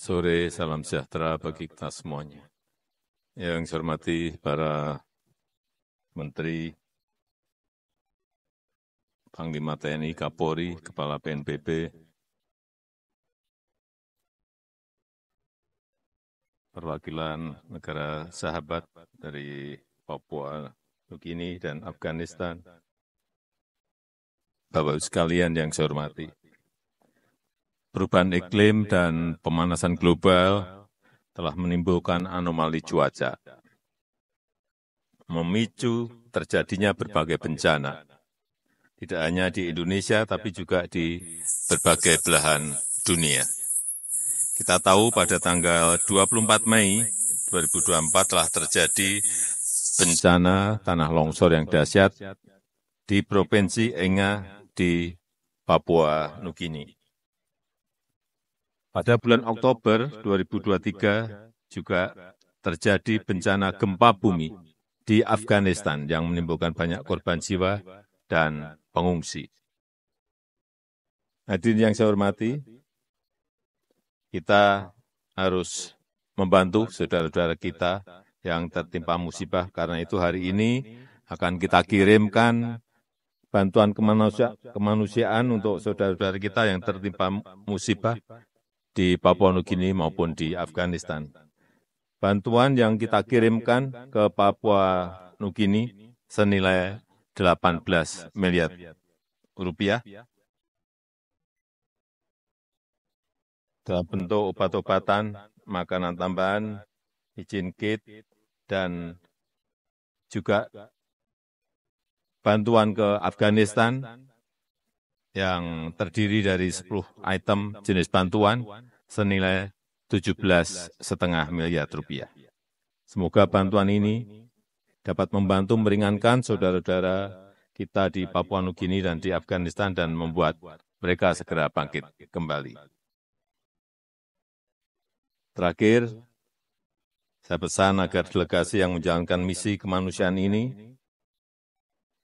sore, salam sejahtera bagi kita semuanya. Yang saya hormati para Menteri, Panglima TNI, Kapolri, Kepala PNBP, perwakilan negara sahabat dari Papua, Nugini, dan Afghanistan, Bapak ibu sekalian yang saya hormati, perubahan iklim dan pemanasan global telah menimbulkan anomali cuaca, memicu terjadinya berbagai bencana, tidak hanya di Indonesia tapi juga di berbagai belahan dunia. Kita tahu pada tanggal 24 Mei 2024 telah terjadi bencana tanah longsor yang dahsyat di Provinsi Enga di Papua Nugini. Pada bulan Oktober 2023 juga terjadi bencana gempa bumi di Afghanistan yang menimbulkan banyak korban jiwa dan pengungsi. Hadirin yang saya hormati, kita harus membantu saudara-saudara kita yang tertimpa musibah. Karena itu hari ini akan kita kirimkan bantuan kemanusiaan untuk saudara-saudara kita yang tertimpa musibah di Papua Nugini maupun di Afghanistan. Bantuan yang kita kirimkan ke Papua Nugini senilai 18 miliar rupiah dalam bentuk obat-obatan, makanan tambahan, izin kit, dan juga bantuan ke Afghanistan yang terdiri dari 10 item jenis bantuan senilai setengah miliar rupiah. Semoga bantuan ini dapat membantu meringankan saudara-saudara kita di Papua Nugini dan di Afghanistan dan membuat mereka segera bangkit kembali. Terakhir, saya pesan agar delegasi yang menjalankan misi kemanusiaan ini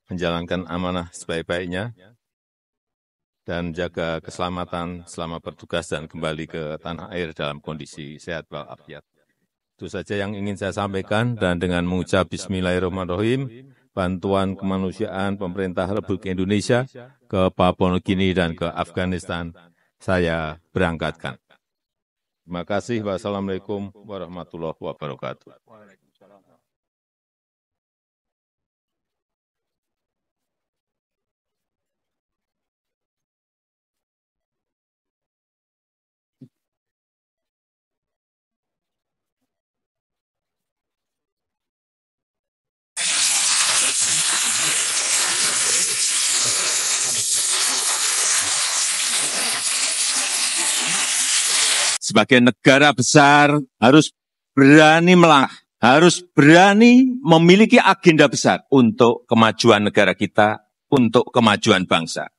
menjalankan amanah sebaik-baiknya, dan jaga keselamatan selama bertugas dan kembali ke tanah air dalam kondisi sehat walafiat. Itu saja yang ingin saya sampaikan dan dengan mengucap bismillahirrahmanirrahim, bantuan kemanusiaan pemerintah Republik Indonesia ke Papua Nugini dan ke Afghanistan saya berangkatkan. Terima kasih. Wassalamualaikum warahmatullahi wabarakatuh. sebagai negara besar harus berani melangkah, harus berani memiliki agenda besar untuk kemajuan negara kita, untuk kemajuan bangsa.